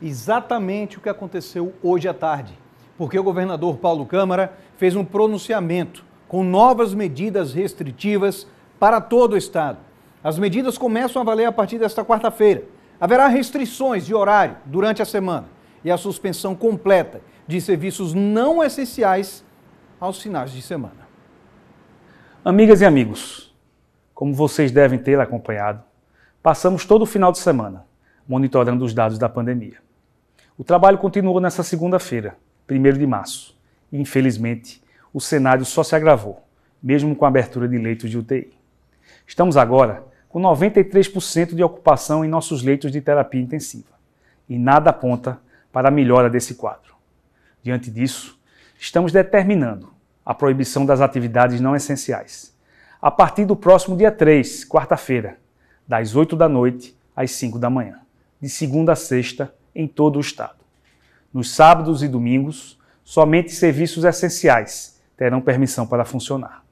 exatamente o que aconteceu hoje à tarde, porque o governador Paulo Câmara fez um pronunciamento com novas medidas restritivas para todo o estado. As medidas começam a valer a partir desta quarta-feira. Haverá restrições de horário durante a semana e a suspensão completa de serviços não essenciais aos finais de semana. Amigas e amigos, como vocês devem ter acompanhado, passamos todo o final de semana monitorando os dados da pandemia. O trabalho continuou nessa segunda-feira, 1 de março, e infelizmente o cenário só se agravou, mesmo com a abertura de leitos de UTI. Estamos agora com 93% de ocupação em nossos leitos de terapia intensiva, e nada aponta para a melhora desse quadro. Diante disso, estamos determinando a proibição das atividades não essenciais, a partir do próximo dia 3, quarta-feira, das 8 da noite às 5 da manhã, de segunda a sexta, em todo o estado. Nos sábados e domingos, somente serviços essenciais terão permissão para funcionar.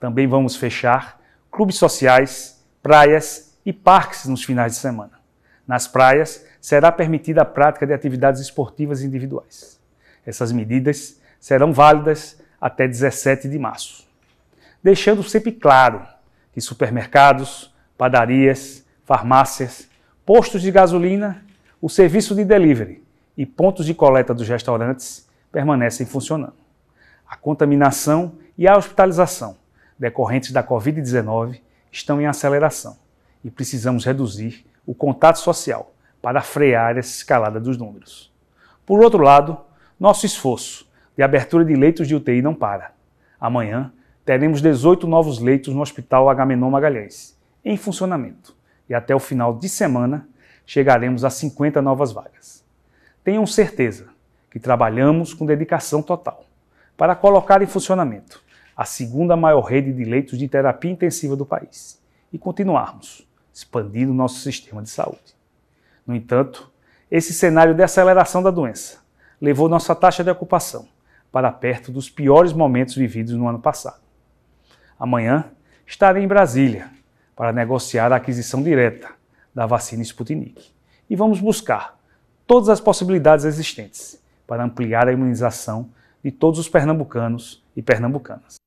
Também vamos fechar clubes sociais, praias e parques nos finais de semana. Nas praias, será permitida a prática de atividades esportivas individuais. Essas medidas serão válidas até 17 de março. Deixando sempre claro que supermercados, padarias, farmácias, postos de gasolina o serviço de delivery e pontos de coleta dos restaurantes permanecem funcionando. A contaminação e a hospitalização decorrentes da Covid-19 estão em aceleração e precisamos reduzir o contato social para frear essa escalada dos números. Por outro lado, nosso esforço de abertura de leitos de UTI não para. Amanhã teremos 18 novos leitos no Hospital Agamenon Magalhães, em funcionamento, e até o final de semana chegaremos a 50 novas vagas. Tenham certeza que trabalhamos com dedicação total para colocar em funcionamento a segunda maior rede de leitos de terapia intensiva do país e continuarmos expandindo nosso sistema de saúde. No entanto, esse cenário de aceleração da doença levou nossa taxa de ocupação para perto dos piores momentos vividos no ano passado. Amanhã estarei em Brasília para negociar a aquisição direta da vacina Sputnik. E vamos buscar todas as possibilidades existentes para ampliar a imunização de todos os pernambucanos e pernambucanas.